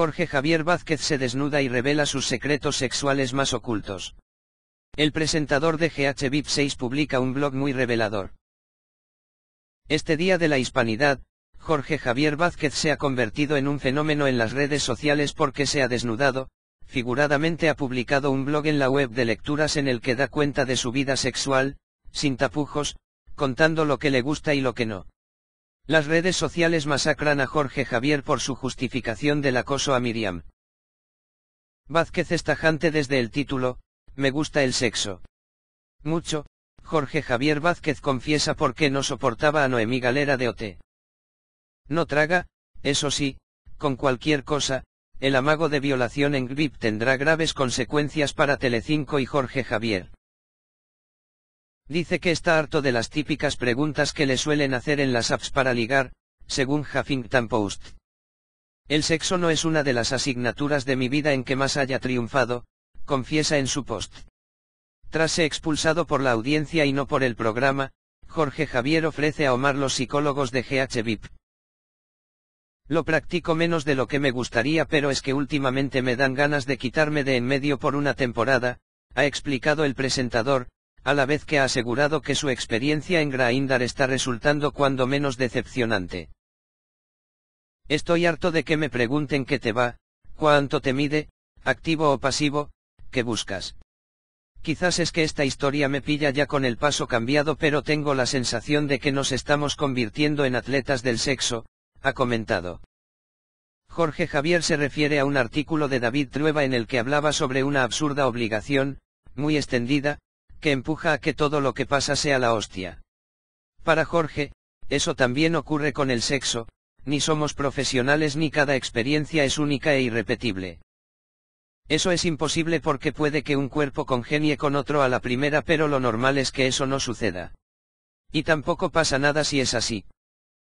Jorge Javier Vázquez se desnuda y revela sus secretos sexuales más ocultos. El presentador de GH VIP 6 publica un blog muy revelador. Este día de la hispanidad, Jorge Javier Vázquez se ha convertido en un fenómeno en las redes sociales porque se ha desnudado, figuradamente ha publicado un blog en la web de lecturas en el que da cuenta de su vida sexual, sin tapujos, contando lo que le gusta y lo que no. Las redes sociales masacran a Jorge Javier por su justificación del acoso a Miriam. Vázquez es tajante desde el título, Me gusta el sexo. Mucho, Jorge Javier Vázquez confiesa por qué no soportaba a Noemí Galera de OT. No traga, eso sí, con cualquier cosa, el amago de violación en GRIP tendrá graves consecuencias para Telecinco y Jorge Javier. Dice que está harto de las típicas preguntas que le suelen hacer en las apps para ligar, según Huffington Post. El sexo no es una de las asignaturas de mi vida en que más haya triunfado, confiesa en su post. Tras ser expulsado por la audiencia y no por el programa, Jorge Javier ofrece a Omar los psicólogos de GHVIP. Lo practico menos de lo que me gustaría, pero es que últimamente me dan ganas de quitarme de en medio por una temporada, ha explicado el presentador, a la vez que ha asegurado que su experiencia en Graindar está resultando cuando menos decepcionante. Estoy harto de que me pregunten qué te va, cuánto te mide, activo o pasivo, qué buscas. Quizás es que esta historia me pilla ya con el paso cambiado pero tengo la sensación de que nos estamos convirtiendo en atletas del sexo, ha comentado. Jorge Javier se refiere a un artículo de David Trueba en el que hablaba sobre una absurda obligación, muy extendida, que empuja a que todo lo que pasa sea la hostia. Para Jorge, eso también ocurre con el sexo, ni somos profesionales ni cada experiencia es única e irrepetible. Eso es imposible porque puede que un cuerpo congenie con otro a la primera pero lo normal es que eso no suceda. Y tampoco pasa nada si es así.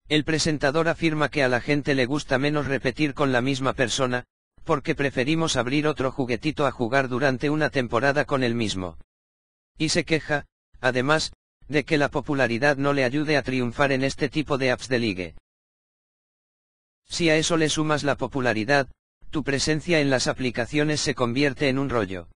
El presentador afirma que a la gente le gusta menos repetir con la misma persona, porque preferimos abrir otro juguetito a jugar durante una temporada con el mismo y se queja, además, de que la popularidad no le ayude a triunfar en este tipo de apps de ligue. Si a eso le sumas la popularidad, tu presencia en las aplicaciones se convierte en un rollo.